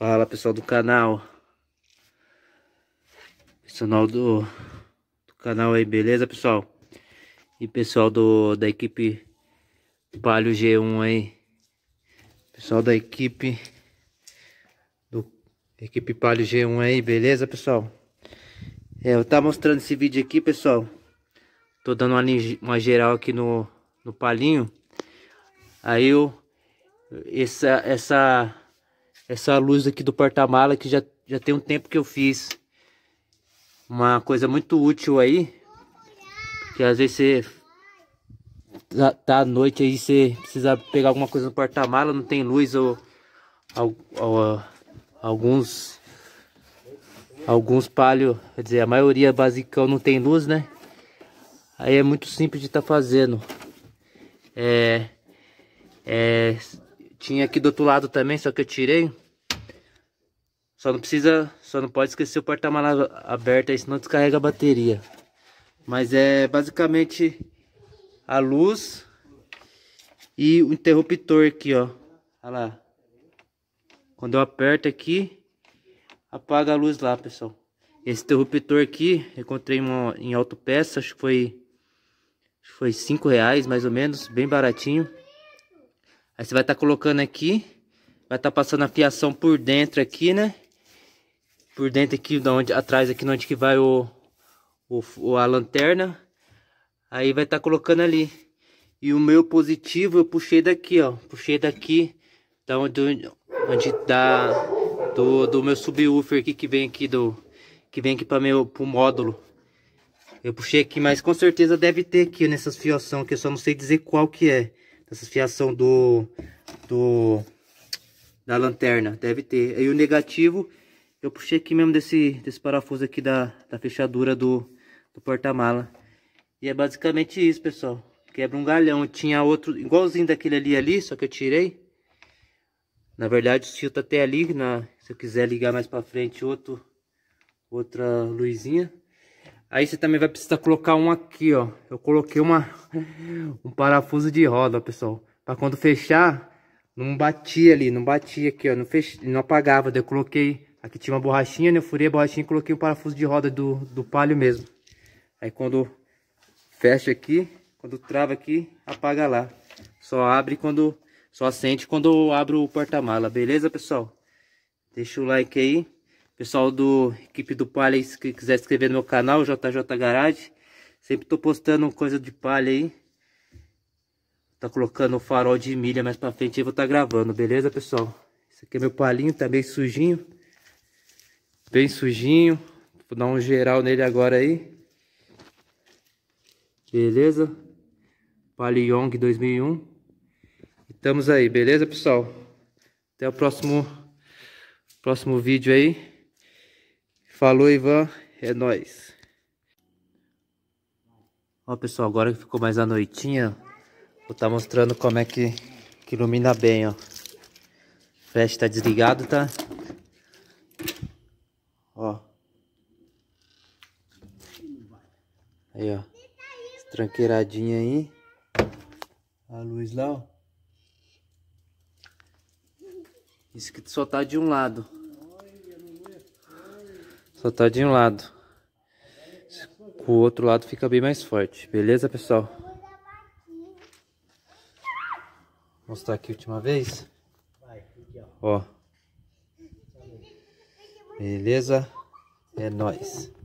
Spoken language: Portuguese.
Fala pessoal do canal Pessoal do, do canal aí, beleza pessoal? E pessoal do, da equipe Palio G1 aí Pessoal da equipe do Equipe Palio G1 aí, beleza pessoal? É, eu tá mostrando esse vídeo aqui pessoal Tô dando uma, uma geral aqui no, no palinho Aí eu essa, essa essa luz aqui do porta-mala que já, já tem um tempo que eu fiz. Uma coisa muito útil aí. Que às vezes você tá, tá à noite aí, você precisa pegar alguma coisa no porta-mala, não tem luz ou, ou, ou alguns alguns palio, quer dizer, a maioria basicão não tem luz, né? Aí é muito simples de estar tá fazendo. É, é, tinha aqui do outro lado também, só que eu tirei. Só não precisa, só não pode esquecer o porta-malas aberto aí, senão descarrega a bateria. Mas é basicamente a luz e o interruptor aqui, ó. Olha lá. Quando eu aperto aqui, apaga a luz lá, pessoal. Esse interruptor aqui, eu encontrei uma, em autopeça, acho que foi, acho que foi 5 reais mais ou menos, bem baratinho. Aí você vai estar tá colocando aqui, vai estar tá passando a fiação por dentro aqui, né? Por dentro aqui, de onde, atrás aqui, onde que vai o, o, a lanterna. Aí vai estar tá colocando ali. E o meu positivo eu puxei daqui, ó. Puxei daqui, da onde, onde dá do, do meu subwoofer aqui, que vem aqui do... Que vem aqui para meu pro módulo. Eu puxei aqui, mas com certeza deve ter aqui nessas fiação que eu só não sei dizer qual que é essa fiação do, do da lanterna, deve ter. aí o negativo, eu puxei aqui mesmo desse, desse parafuso aqui da, da fechadura do, do porta-mala. E é basicamente isso, pessoal. Quebra um galhão. Tinha outro, igualzinho daquele ali, ali, só que eu tirei. Na verdade, o fio tá até ali. Na, se eu quiser ligar mais pra frente, outro, outra luzinha. Aí você também vai precisar colocar um aqui, ó. Eu coloquei uma, um parafuso de roda, pessoal. Pra quando fechar, não batia ali, não batia aqui, ó. Não, fech... não apagava. Daí eu coloquei... Aqui tinha uma borrachinha, né? Eu furei a borrachinha e coloquei o parafuso de roda do, do palio mesmo. Aí quando fecha aqui, quando trava aqui, apaga lá. Só abre quando... Só acende quando eu abro o porta-mala, beleza, pessoal? Deixa o like aí. Pessoal do equipe do palha aí, se quiser inscrever no meu canal, JJ Garage. Sempre tô postando coisa de palha aí. Tá colocando o farol de milha mais pra frente aí, vou tá gravando, beleza, pessoal? Esse aqui é meu palinho, tá bem sujinho. Bem sujinho. Vou dar um geral nele agora aí. Beleza? Palio Yong 2001. Estamos aí, beleza, pessoal? Até o próximo, próximo vídeo aí. Falou, Ivan. É nóis. Ó, pessoal, agora que ficou mais a noitinha, vou estar tá mostrando como é que, que ilumina bem, ó. O flash tá desligado, tá? Ó. Aí, ó. Tranqueiradinha aí. A luz lá, ó. Isso que só tá de um lado. Só tá de um lado. O outro lado fica bem mais forte. Beleza, pessoal? Vou mostrar aqui a última vez. Vai, aqui, ó. ó. Beleza? É nóis.